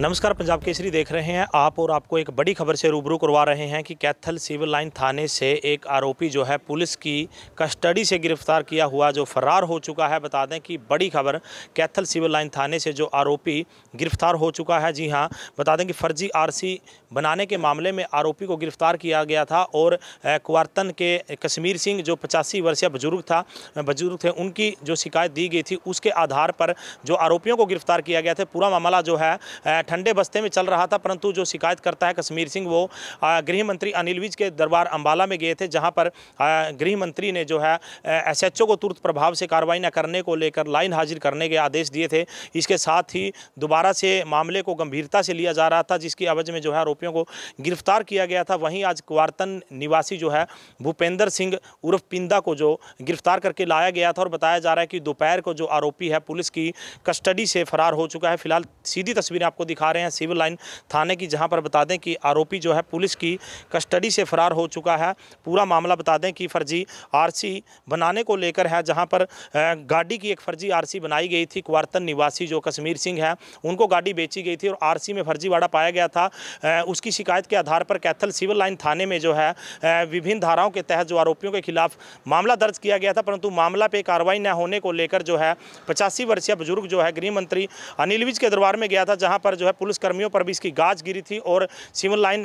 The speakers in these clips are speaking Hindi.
नमस्कार पंजाब केसरी देख रहे हैं आप और आपको एक बड़ी खबर से रूबरू करवा रहे हैं कि कैथल सिविल लाइन थाने से एक आरोपी जो है पुलिस की कस्टडी से गिरफ्तार किया हुआ जो फरार हो चुका है बता दें कि बड़ी खबर कैथल सिविल लाइन थाने से जो आरोपी गिरफ्तार हो चुका है जी हां बता दें कि फर्जी आरसी बनाने के मामले में आरोपी को गिरफ्तार किया गया था और कुर्तन के कश्मीर सिंह जो पचासी वर्षीय बुजुर्ग था बुजुर्ग थे उनकी जो शिकायत दी गई थी उसके आधार पर जो आरोपियों को गिरफ्तार किया गया था पूरा मामला जो है ठंडे बस्ते में चल रहा था परंतु जो शिकायत करता है कश्मीर सिंह वो गृह मंत्री अनिल विज के दरबार अंबाला में गए थे जहां पर गृह मंत्री ने जो है एस को तुरंत प्रभाव से कार्रवाई न करने को लेकर लाइन हाजिर करने के आदेश दिए थे इसके साथ ही दोबारा से मामले को गंभीरता से लिया जा रहा था जिसकी अवज में जो है आरोपियों को गिरफ्तार किया गया था वहीं आज क्वारतन निवासी जो है भूपेंद्र सिंह उर्फ पिंदा को जो गिरफ्तार करके लाया गया था और बताया जा रहा है कि दोपहर को जो आरोपी है पुलिस की कस्टडी से फरार हो चुका है फिलहाल सीधी तस्वीरें आपको दिखा रहे हैं सिविल लाइन थाने की जहाँ पर बता दें कि आरोपी जो है पुलिस की कस्टडी से फरार हो चुका है पूरा मामला बता दें कि फर्जी आरसी बनाने को लेकर है जहाँ पर गाड़ी की एक फर्जी आरसी बनाई गई थी क्वारतन निवासी जो कश्मीर सिंह है उनको गाड़ी बेची गई थी और आर में फर्जीवाड़ा पाया गया था उसकी शिकायत के आधार पर कैथल सिविल लाइन थाने में जो है विभिन्न धाराओं के तहत जो आरोपियों के खिलाफ मामला दर्ज किया गया था परंतु मामला पे कार्रवाई न होने को लेकर जो है पचासी वर्षीय बुजुर्ग जो है गृह मंत्री अनिल विज के दरबार में गया था जहां पर जो है पुलिसकर्मियों पर भी इसकी गाज गिरी थी और सिविल लाइन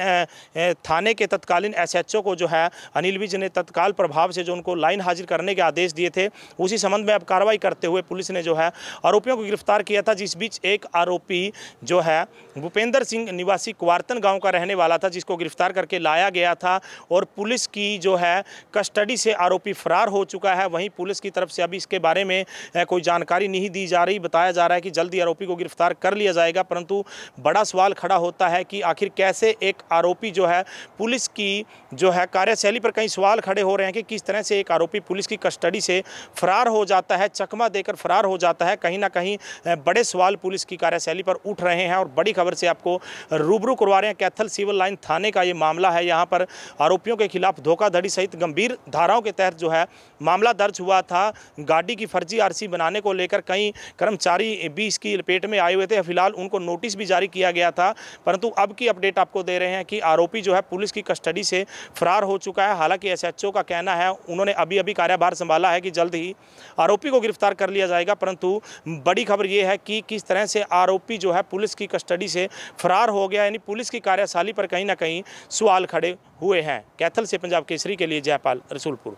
थाने के तत्कालीन एसएचओ को जो है अनिल विज ने तत्काल प्रभाव से जो उनको लाइन हाजिर करने के आदेश दिए थे उसी संबंध में अब कार्रवाई करते हुए पुलिस ने जो है आरोपियों को गिरफ्तार किया था जिस बीच एक आरोपी जो है भूपेंद्र सिंह निवासी क्वारतन गाँव का रहने वाला था जिसको गिरफ्तार करके लाया गया था और पुलिस की जो है कस्टडी से आरोपी फरार हो चुका है वहीं पुलिस की तरफ से अभी इसके बारे में कोई जानकारी नहीं दी जा रही बताया जा रहा है कि जल्दी आरोपी को गिरफ्तार कर लिया जाएगा परंतु बड़ा सवाल खड़ा होता है कि आखिर कैसे एक आरोपी जो है पुलिस की जो है कार्यशैली पर कई सवाल खड़े हो रहे हैं कि किस तरह से एक आरोपी पुलिस की कस्टडी से फरार हो जाता है चकमा देकर फरार हो जाता है कहीं ना कहीं बड़े सवाल पुलिस की कार्यशैली पर उठ रहे हैं और बड़ी खबर से आपको रूबरू करवा रहे हैं कैथल सिविल लाइन थाने का ये मामला है यहाँ पर आरोपियों के खिलाफ धोखाधड़ी सहित गंभीर धाराओं के तहत जो है मामला दर्ज हुआ था गाड़ी की फर्जी आरसी बनाने को लेकर कई कर्मचारी भी इसकी लपेट में आए हुए थे फिलहाल उनको नोटिस भी जारी किया गया था परंतु अब की अपडेट आपको दे रहे हैं कि आरोपी जो है पुलिस की कस्टडी से फरार हो चुका है हालांकि एस का कहना है उन्होंने अभी अभी कार्यभार संभाला है कि जल्द ही आरोपी को गिरफ्तार कर लिया जाएगा परंतु बड़ी खबर यह है कि किस तरह से आरोपी जो है पुलिस की कस्टडी से फरार हो गया यानी पुलिस की कार्यशाली पर कहीं ना कहीं सवाल खड़े हुए हैं कैथल से पंजाब केसरी के लिए जयपाल रसूलपुर